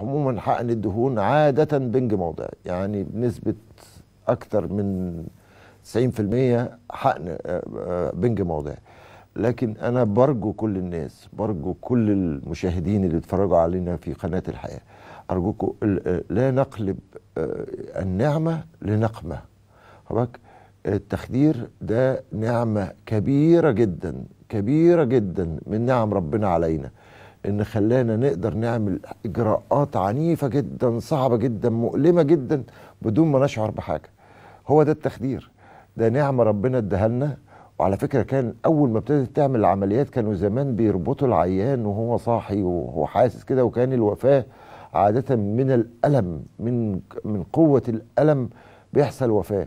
عموما حقن الدهون عادة بنج موضعي يعني بنسبة أكثر من 90% حقن آه، آه، بنج موضعي لكن أنا برجو كل الناس برجو كل المشاهدين اللي اتفرجوا علينا في قناة الحياة أرجوكم آه، لا نقلب النعمة لنقمة حضرتك التخدير ده نعمة كبيرة جدا كبيرة جدا من نعم ربنا علينا ان خلانا نقدر نعمل اجراءات عنيفه جدا صعبه جدا مؤلمه جدا بدون ما نشعر بحاجه هو ده التخدير ده نعمه ربنا اداها لنا وعلى فكره كان اول ما ابتدت تعمل العمليات كانوا زمان بيربطوا العيان وهو صاحي وهو حاسس كده وكان الوفاه عاده من الالم من من قوه الالم بيحصل وفاه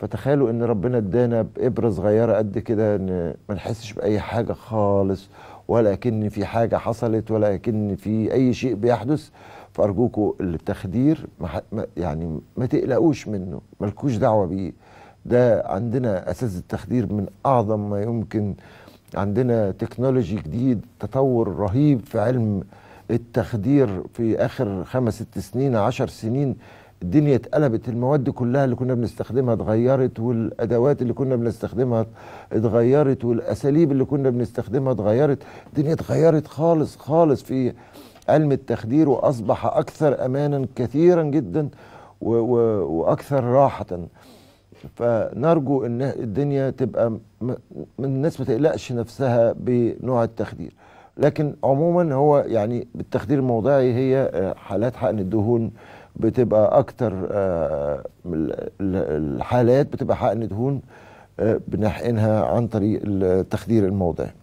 فتخيلوا ان ربنا ادانا بابره صغيره قد كده ان ما نحسش باي حاجه خالص ولا كأن في حاجه حصلت ولا كأن في اي شيء بيحدث فارجوكوا التخدير ما يعني ما تقلقوش منه ملكوش دعوه بيه ده عندنا اساس التخدير من اعظم ما يمكن عندنا تكنولوجي جديد تطور رهيب في علم التخدير في اخر خمس ست سنين عشر سنين الدنيا اتقلبت المواد كلها اللي كنا بنستخدمها اتغيرت والادوات اللي كنا بنستخدمها اتغيرت والاساليب اللي كنا بنستخدمها اتغيرت الدنيا اتغيرت خالص خالص في علم التخدير واصبح اكثر امانا كثيرا جدا و و واكثر راحه فنرجو ان الدنيا تبقى من الناس ما تقلقش نفسها بنوع التخدير لكن عموما هو يعني بالتخدير الموضعي هي آه، حالات حقن الدهون بتبقى اكتر آه، الحالات بتبقى حقن دهون آه، بنحقنها عن طريق التخدير الموضعي